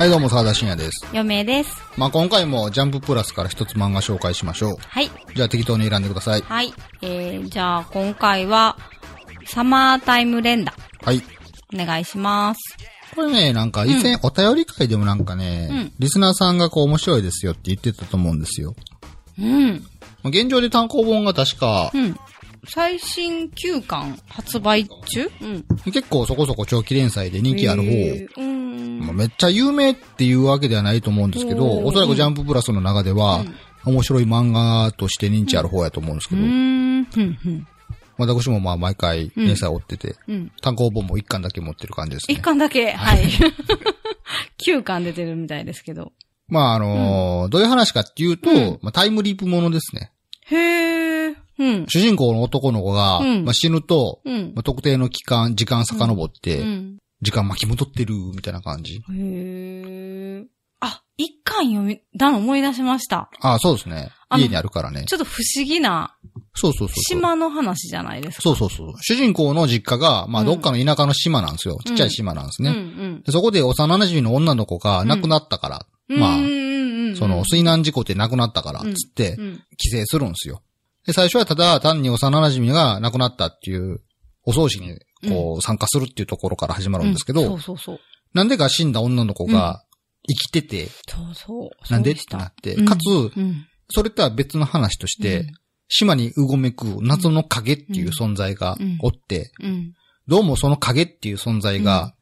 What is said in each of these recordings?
はい、どうも、沢田信也です。嫁です。まあ、今回もジャンププラスから一つ漫画紹介しましょう。はい。じゃあ適当に選んでください。はい。えー、じゃあ今回は、サマータイム連打。はい。お願いします。これね、なんか以前、お便り会でもなんかね、うん、リスナーさんがこう面白いですよって言ってたと思うんですよ。うん。現状で単行本が確か、うん。最新9巻発売中、うん、結構そこそこ長期連載で人気ある方まあ、めっちゃ有名っていうわけではないと思うんですけど、おそらくジャンププラスの中では、面白い漫画として認知ある方やと思うんですけど、私もまあ毎回連載追ってて、単行本も1巻だけ持ってる感じですね。1巻だけ、はい。9 巻出てるみたいですけど。まああのー、どういう話かっていうと、まあ、タイムリープものですね。へー。うん、主人公の男の子が、まあ、死ぬと、まあ、特定の期間、時間遡って、時間巻き戻ってる、みたいな感じ。へー。あ、一巻読み、だの思い出しました。あそうですね。家にあるからね。ちょっと不思議な。そうそうそう島の話じゃないですか。そうそうそう。主人公の実家が、まあ、どっかの田舎の島なんですよ。うん、ちっちゃい島なんですね。うんうん、そこで幼馴染の女の子が亡くなったから。うん、まあ、その、水難事故で亡くなったから、つって、帰省するんですよ。で、最初はただ単に幼馴染が亡くなったっていう、お葬式にこう、参加するっていうところから始まるんですけど、そうそうそう。なんでか死んだ女の子が生きてて、そうそう。なんでってなって、かつ、それとは別の話として、島にうごめく謎の影っていう存在がおって、どうもその影っていう存在が、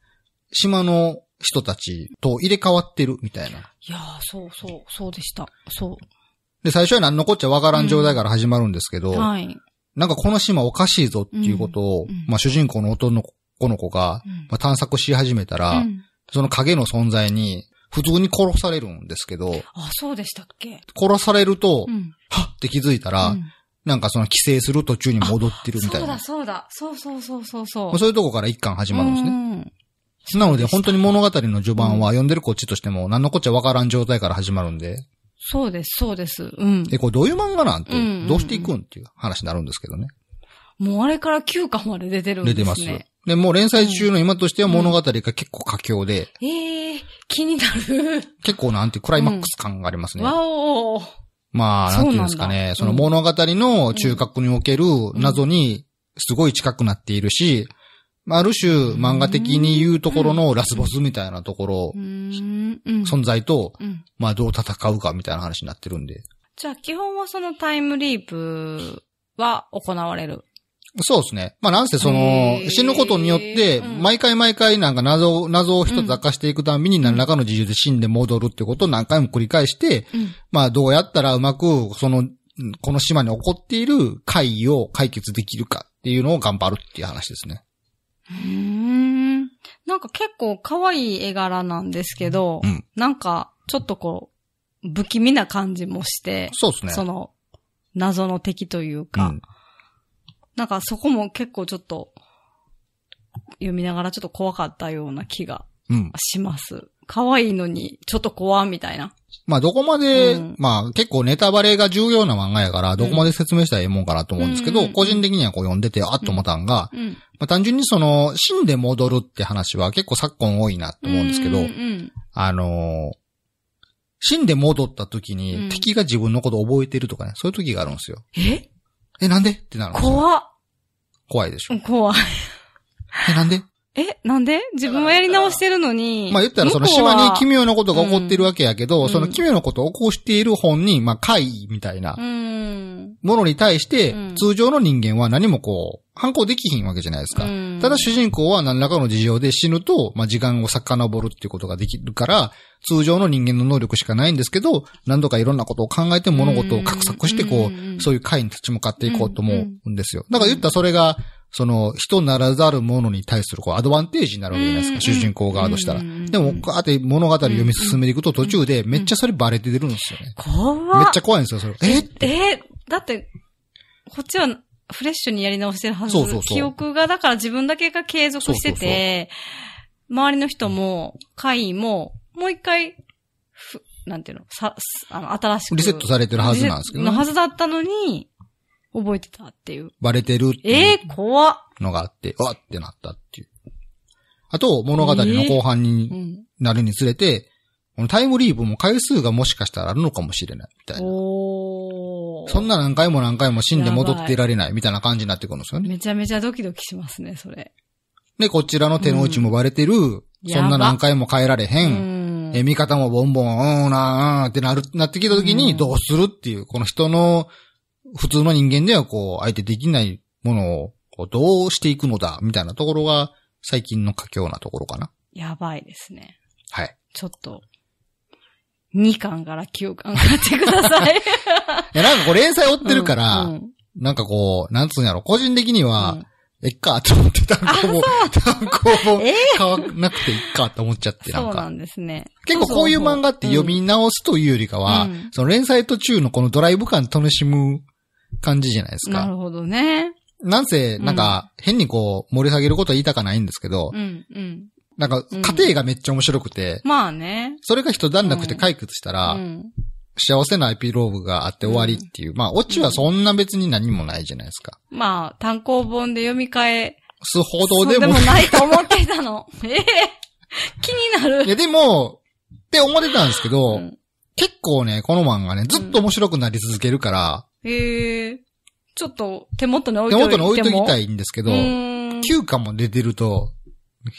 島の人たちと入れ替わってるみたいな。いやー、そうそう、そうでした。そう。で、最初は何のこっちゃわからん状態から始まるんですけど、うん、はい。なんかこの島おかしいぞっていうことを、うん、まあ主人公の男の子が、まあ、探索し始めたら、うん、その影の存在に、普通に殺されるんですけど。あ、そうでしたっけ殺されると、うん、はっって気づいたら、なんかその帰省する途中に戻ってるみたいな。そうだ、そうだ。そうそうそうそうそう。そういうとこから一巻始まるんですね。なので本当に物語の序盤は読んでるこっちとしても何のこっちゃわからん状態から始まるんで。そうです、そうです。うん。え、これどういう漫画なんて、どうしていくんっていう話になるんですけどね。もうあれから9巻まで出てるんですね。出てます。で、もう連載中の今としては物語が結構佳境で。うん、ええー、気になる。結構なんてクライマックス感がありますね。うん、わおまあ、なんていうんですかね。そその物語の中核における謎にすごい近くなっているし、まあ、ある種漫画的に言うところのラスボスみたいなところ、存在と、まあどう戦うかみたいな話になってるんで。じゃあ基本はそのタイムリープは行われるそうですね。まあなんせその、死ぬことによって、毎回毎回なんか謎を、謎を一つ明かしていくために何らかの事由で死んで戻るってことを何回も繰り返して、うん、まあどうやったらうまく、その、この島に起こっている怪異を解決できるかっていうのを頑張るっていう話ですね。うん。なんか結構可愛い絵柄なんですけど、うん、なんかちょっとこう、不気味な感じもして、そうですね。その、謎の敵というか、うん、なんかそこも結構ちょっと、読みながらちょっと怖かったような気がします。可、うん、愛、いのに、ちょっと怖みたいな。まあどこまで、うん、まあ結構ネタバレが重要な漫画やから、どこまで説明したらええもんかなと思うんですけど、うん、個人的にはこう読んでて、あっと思ったんが、うん、まあ単純にその、死んで戻るって話は結構昨今多いなと思うんですけど、あのー、死んで戻った時に敵が自分のこと覚えてるとかね、そういう時があるんですよ。ええ、なんでってなるんですよ。怖っ。怖いでしょ。怖い。え、なんでえ、なんで自分はやり直してるのに。まあ言ったらその島に奇妙なことが起こってるわけやけど、うん、その奇妙なことを起こしている本人、まあ怪異みたいな、ものに対して、通常の人間は何もこう、反抗できひんわけじゃないですか。ただ主人公は何らかの事情で死ぬと、まあ時間を遡るっていうことができるから、通常の人間の能力しかないんですけど、何度かいろんなことを考えて物事を画策してこう、そういう怪に立ち向かっていこうと思うんですよ。だから言ったらそれが、その、人ならざるものに対する、こう、アドバンテージになるわけじゃないですか、主人公側としたら。でも、ガーって物語読み進めていくと途中で、めっちゃそれバレて出るんですよね。怖めっちゃ怖いんですよ、それ。ええだって、こっちは、フレッシュにやり直してるはず。そうそう記憶が、だから自分だけが継続してて、周りの人も、会員も、もう一回、ふ、なんていうの、さ、あの、新しく。リセットされてるはずなんですけど、ね。のはずだったのに、覚えてたっていう。バレてるってえいう怖っ。のがあって、わってなったっていう。あと、物語の後半になるにつれて、このタイムリープも回数がもしかしたらあるのかもしれない、みたいな。そんな何回も何回も死んで戻っていられない、みたいな感じになってくるんですよね。めちゃめちゃドキドキしますね、それ。で、こちらの手の内もバレてる、そんな何回も変えられへうん。ん。え、味方もボンボン、うーん、なーってなる、なってきた時きにどうするっていう、この人の普通の人間ではこう、相手できないものをこうどうしていくのだ、みたいなところが、最近の佳境なところかな。やばいですね。はい。ちょっと、2巻から9巻買ってください。いや、なんかこう連載追ってるから、うんうん、なんかこう、なんつうんやろ、個人的には、うんえっかと思って単行も、単行も買わなくていっかと思っちゃって、なんか。そうなんですね。結構こういう漫画って読み直すというよりかは、その連載途中のこのドライブ感楽しむ感じじゃないですか。なるほどね。なんせ、なんか、変にこう、盛り下げることは言いたかないんですけど、うん、うん。なんか、家庭がめっちゃ面白くて、まあね。それが一段落して解決したら、幸せなエピローグがあって終わりっていう。まあ、オチはそんな別に何もないじゃないですか。まあ、単行本で読み替え。すほどでも。でもないと思ってたの。ええ気になる。いや、でも、って思ってたんですけど、結構ね、この漫画ね、ずっと面白くなり続けるから、へえ。ちょっと手元に置いといても手元に置いときたいんですけど、9巻も出てると、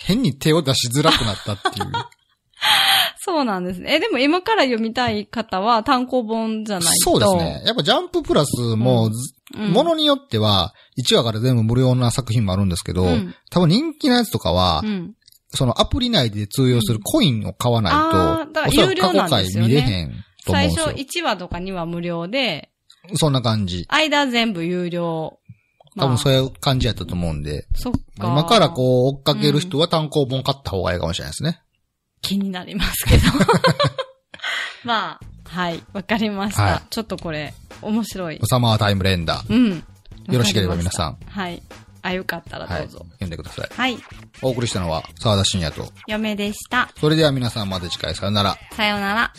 変に手を出しづらくなったっていう。そうなんですね。え、でも今から読みたい方は単行本じゃないとそうですね。やっぱジャンププラスも、も、う、の、によっては、1話から全部無料な作品もあるんですけど、うん、多分人気なやつとかは、うん、そのアプリ内で通用するコインを買わないと、うん、だから有料なんですよ、ね、見れへんと思うんですよ。最初1話とか2話無料で、そんな感じ。間全部有料。多分そういう感じやったと思うんで。そっか。今からこう追っかける人は単行本買った方がいいかもしれないですね。うん、気になりますけど。まあ、はい、わかりました、はい、ちょっとこれ、面白い。サマータイムレンダー。うん。よろしければ皆さん。はい。あ、よかったらどうぞ、はい、読んでください。はい。お送りしたのは、沢田信也と。嫁でした。それでは皆さんまた次回、さよなら。さよなら。